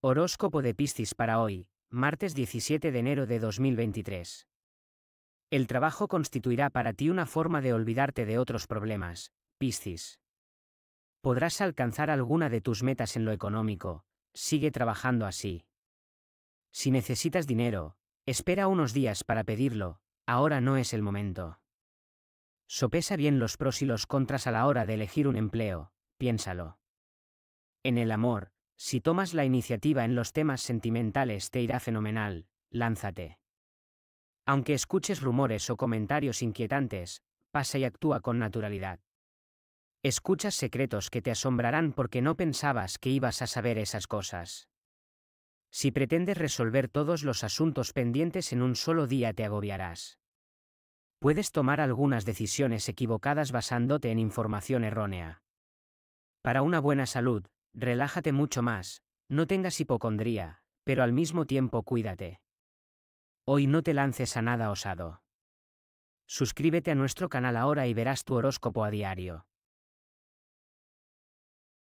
Horóscopo de Piscis para hoy, martes 17 de enero de 2023. El trabajo constituirá para ti una forma de olvidarte de otros problemas, Piscis. Podrás alcanzar alguna de tus metas en lo económico, sigue trabajando así. Si necesitas dinero, espera unos días para pedirlo, ahora no es el momento. Sopesa bien los pros y los contras a la hora de elegir un empleo, piénsalo. En el amor, si tomas la iniciativa en los temas sentimentales te irá fenomenal, lánzate. Aunque escuches rumores o comentarios inquietantes, pasa y actúa con naturalidad. Escuchas secretos que te asombrarán porque no pensabas que ibas a saber esas cosas. Si pretendes resolver todos los asuntos pendientes en un solo día te agobiarás. Puedes tomar algunas decisiones equivocadas basándote en información errónea. Para una buena salud, Relájate mucho más, no tengas hipocondría, pero al mismo tiempo cuídate. Hoy no te lances a nada osado. Suscríbete a nuestro canal ahora y verás tu horóscopo a diario.